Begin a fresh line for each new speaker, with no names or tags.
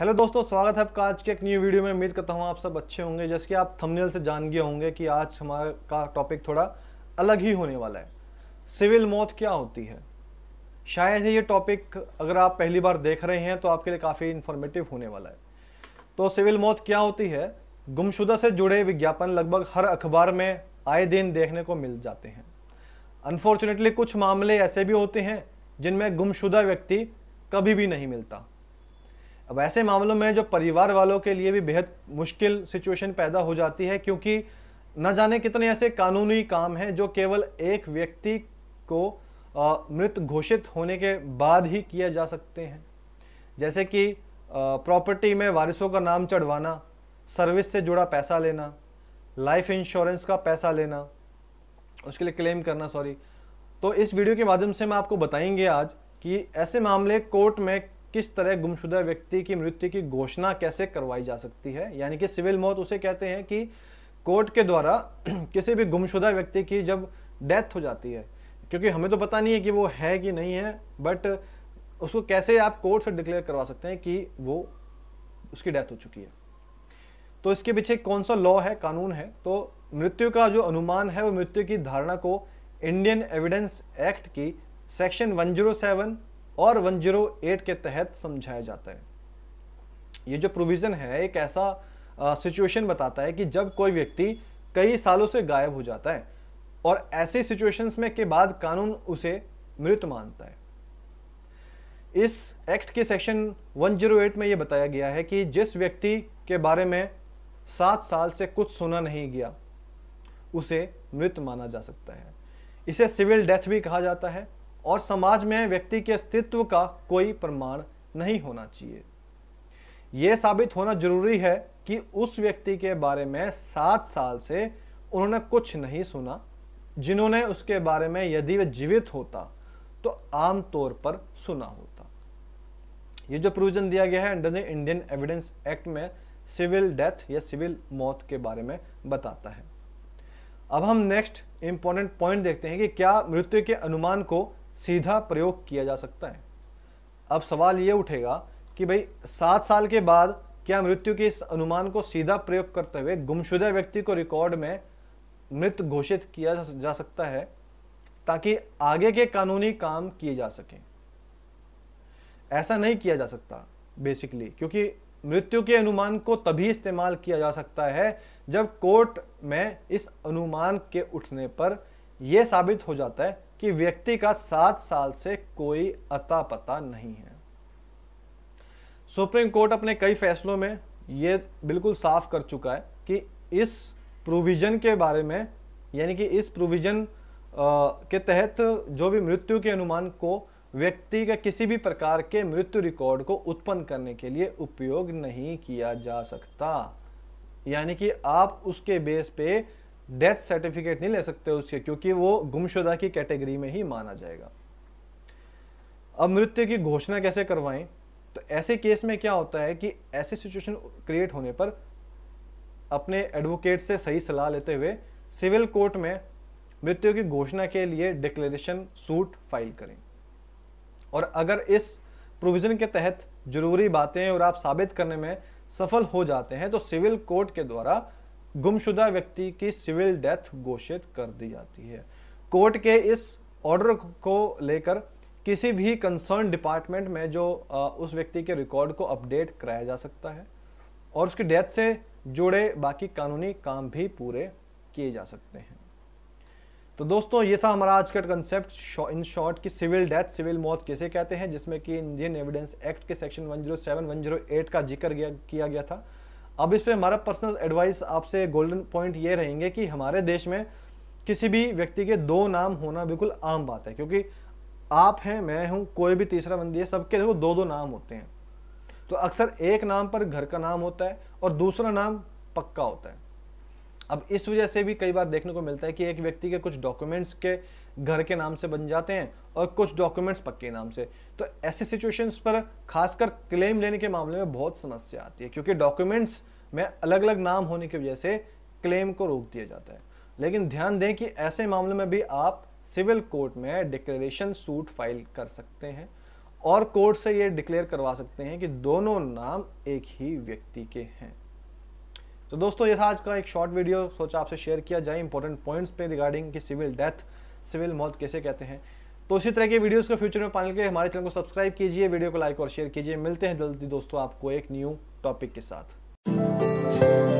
hello दोस्तों स्वागत है आपका आज के एक न्यू वीडियो में उम्मीद करता हूँ आप सब अच्छे होंगे जैसे कि आप थंबनेल से जान गए होंगे कि आज हमारा का टॉपिक थोड़ा अलग ही होने वाला है सिविल मौत क्या होती है शायद ये टॉपिक अगर आप पहली बार देख रहे हैं तो आपके लिए काफ़ी इन्फॉर्मेटिव होने वाला है तो सिविल मौत क्या होती है गुमशुदा से जुड़े विज्ञापन लगभग हर अखबार में आए दिन देखने को मिल जाते हैं अनफॉर्चुनेटली कुछ मामले ऐसे भी होते हैं जिनमें गुमशुदा व्यक्ति कभी भी नहीं मिलता अब ऐसे मामलों में जो परिवार वालों के लिए भी बेहद मुश्किल सिचुएशन पैदा हो जाती है क्योंकि न जाने कितने ऐसे कानूनी काम हैं जो केवल एक व्यक्ति को मृत घोषित होने के बाद ही किया जा सकते हैं जैसे कि प्रॉपर्टी में वारिसों का नाम चढ़वाना सर्विस से जुड़ा पैसा लेना लाइफ इंश्योरेंस का पैसा लेना उसके लिए क्लेम करना सॉरी तो इस वीडियो के माध्यम से मैं आपको बताएंगे आज कि ऐसे मामले कोर्ट में किस तरह गुमशुदा व्यक्ति की मृत्यु की घोषणा कैसे करवाई जा सकती है यानी कि सिविल मौत उसे कहते हैं कि कोर्ट के द्वारा किसी भी गुमशुदा व्यक्ति की जब डेथ हो जाती है क्योंकि हमें तो पता नहीं है कि वो है कि नहीं है बट उसको कैसे आप कोर्ट से डिक्लेयर करवा सकते हैं कि वो उसकी डेथ हो चुकी है तो इसके पीछे कौन सा लॉ है कानून है तो मृत्यु का जो अनुमान है वो मृत्यु की धारणा को इंडियन एविडेंस एक्ट की सेक्शन 107 और 108 के तहत समझाया जाता है ये जो प्रोविज़न है एक ऐसा सिचुएशन बताता है कि जब कोई व्यक्ति कई सालों से गायब हो जाता है और ऐसी सिचुएशंस में के बाद कानून उसे मृत मानता है इस एक्ट के सेक्शन 108 में यह बताया गया है कि जिस व्यक्ति के बारे में सात साल से कुछ सुना नहीं गया उसे मृत माना जा सकता है इसे सिविल डेथ भी कहा जाता है और समाज में व्यक्ति के अस्तित्व का कोई प्रमाण नहीं होना चाहिए यह साबित होना जरूरी है कि उस व्यक्ति के बारे में सात साल से उन्होंने कुछ नहीं सुना जिन्होंने उसके बारे में यदि वे जीवित होता तो आमतौर पर सुना होता ये जो प्रोविजन दिया गया है under the Indian evidence act में सिविल डेथ या सिविल मौत के बारे में बताता है अब हम नेक्स्ट इंपॉर्टेंट पॉइंट देखते हैं कि क्या मृत्यु के अनुमान को सीधा प्रयोग किया जा सकता है अब सवाल ये उठेगा कि भाई सात साल के बाद क्या मृत्यु के इस अनुमान को सीधा प्रयोग करते हुए गुमशुदा व्यक्ति को रिकॉर्ड में मृत घोषित किया जा सकता है ताकि आगे के कानूनी काम किए जा सकें ऐसा नहीं किया जा सकता बेसिकली क्योंकि मृत्यु के अनुमान को तभी इस्तेमाल किया जा सकता है जब कोर्ट में इस अनुमान के उठने पर यह साबित हो जाता है कि व्यक्ति का सात साल से कोई अता पता नहीं है सुप्रीम कोर्ट अपने कई फैसलों में ये बिल्कुल साफ कर चुका है कि इस प्रोविज़न के बारे में यानी कि इस प्रोविज़न के तहत जो भी मृत्यु के अनुमान को व्यक्ति के किसी भी प्रकार के मृत्यु रिकॉर्ड को उत्पन्न करने के लिए उपयोग नहीं किया जा सकता यानी कि आप उसके बेस पे डेथ सर्टिफिकेट नहीं ले सकते उसके क्योंकि वो गुमशुदा की कैटेगरी में ही माना जाएगा अब मृत्यु की घोषणा कैसे करवाएं तो ऐसे केस में क्या होता है कि ऐसे सिचुएशन क्रिएट होने पर अपने एडवोकेट से सही सलाह लेते हुए सिविल कोर्ट में मृत्यु की घोषणा के लिए डिक्लेरेशन सूट फाइल करें और अगर इस प्रोविज़न के तहत जरूरी बातें और आप साबित करने में सफल हो जाते हैं तो सिविल कोर्ट के द्वारा गुमशुदा व्यक्ति की सिविल डेथ घोषित कर दी जाती है कोर्ट के इस ऑर्डर को लेकर किसी भी कंसर्न डिपार्टमेंट में जो उस व्यक्ति के रिकॉर्ड को अपडेट कराया जा सकता है और उसकी डेथ से जुड़े बाकी कानूनी काम भी पूरे किए जा सकते हैं तो दोस्तों ये था हमारा आज का कंसेप्ट इन शॉर्ट कि सिविल डेथ सिविल मौत कैसे कहते हैं जिसमें कि इंडियन एविडेंस एक्ट के सेक्शन 107 108 का जिक्र किया गया था अब इस पर हमारा पर्सनल एडवाइस आपसे गोल्डन पॉइंट ये रहेंगे कि हमारे देश में किसी भी व्यक्ति के दो नाम होना बिल्कुल आम बात है क्योंकि आप हैं मैं हूँ कोई भी तीसरा बंदी है सबके देखो दो दो नाम होते हैं तो अक्सर एक नाम पर घर का नाम होता है और दूसरा नाम पक्का होता है अब इस वजह से भी कई बार देखने को मिलता है कि एक व्यक्ति के कुछ डॉक्यूमेंट्स के घर के नाम से बन जाते हैं और कुछ डॉक्यूमेंट्स पक्के नाम से तो ऐसी सिचुएशंस पर खासकर क्लेम लेने के मामले में बहुत समस्या आती है क्योंकि डॉक्यूमेंट्स में अलग अलग नाम होने की वजह से क्लेम को रोक दिया जाता है लेकिन ध्यान दें कि ऐसे मामले में भी आप सिविल कोर्ट में डिक्लेरेशन सूट फाइल कर सकते हैं और कोर्ट से ये डिक्लेयर करवा सकते हैं कि दोनों नाम एक ही व्यक्ति के हैं तो दोस्तों ये था आज का एक शॉर्ट वीडियो सोचा आपसे शेयर किया जाए इंपॉर्टेंट पॉइंट्स पे रिगार्डिंग कि सिविल डेथ सिविल मौत कैसे कहते हैं तो इसी तरह के वीडियोस को फ्यूचर में पाने के लिए हमारे चैनल को सब्सक्राइब कीजिए वीडियो को लाइक और शेयर कीजिए मिलते हैं जल्दी दोस्तों आपको एक न्यू टॉपिक के साथ